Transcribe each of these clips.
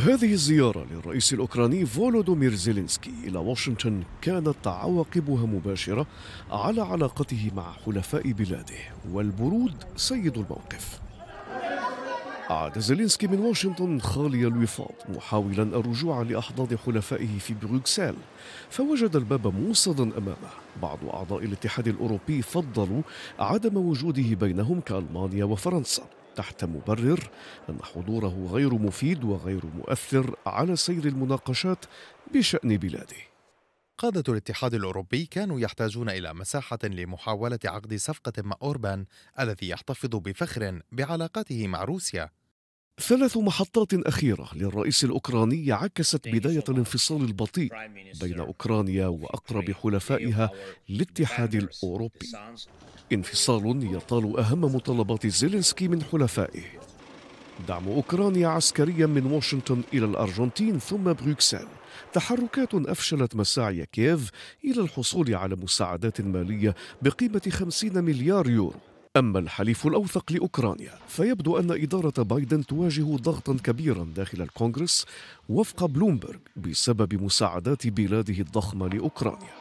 هذه الزيارة للرئيس الأوكراني فولودومير زيلينسكي إلى واشنطن كانت عواقبها مباشرة على علاقته مع حلفاء بلاده والبرود سيد الموقف عاد زيلينسكي من واشنطن خالي الوفاض محاولا الرجوع لأحضان حلفائه في بروكسل فوجد الباب موصدا أمامه بعض أعضاء الاتحاد الأوروبي فضلوا عدم وجوده بينهم كألمانيا وفرنسا تحت مبرر أن حضوره غير مفيد وغير مؤثر على سير المناقشات بشأن بلاده قادة الاتحاد الأوروبي كانوا يحتاجون إلى مساحة لمحاولة عقد صفقة مع أوربان الذي يحتفظ بفخر بعلاقاته مع روسيا ثلاث محطات أخيرة للرئيس الأوكراني عكست بداية الانفصال البطيء بين أوكرانيا وأقرب حلفائها الاتحاد الأوروبي انفصال يطال أهم مطالبات زيلينسكي من حلفائه دعم أوكرانيا عسكريا من واشنطن إلى الأرجنتين ثم بروكسل تحركات أفشلت مساعي كييف إلى الحصول على مساعدات مالية بقيمة 50 مليار يورو أما الحليف الأوثق لأوكرانيا فيبدو أن إدارة بايدن تواجه ضغطا كبيرا داخل الكونغرس وفق بلومبرغ بسبب مساعدات بلاده الضخمة لأوكرانيا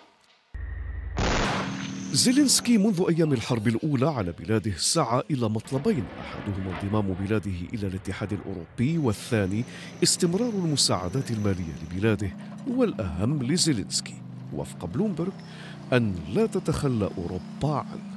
زيلينسكي منذ أيام الحرب الأولى على بلاده سعى إلى مطلبين أحدهما انضمام بلاده إلى الاتحاد الأوروبي والثاني استمرار المساعدات المالية لبلاده والأهم لزيلينسكي وفق بلومبرغ أن لا تتخلى أوروبا عنه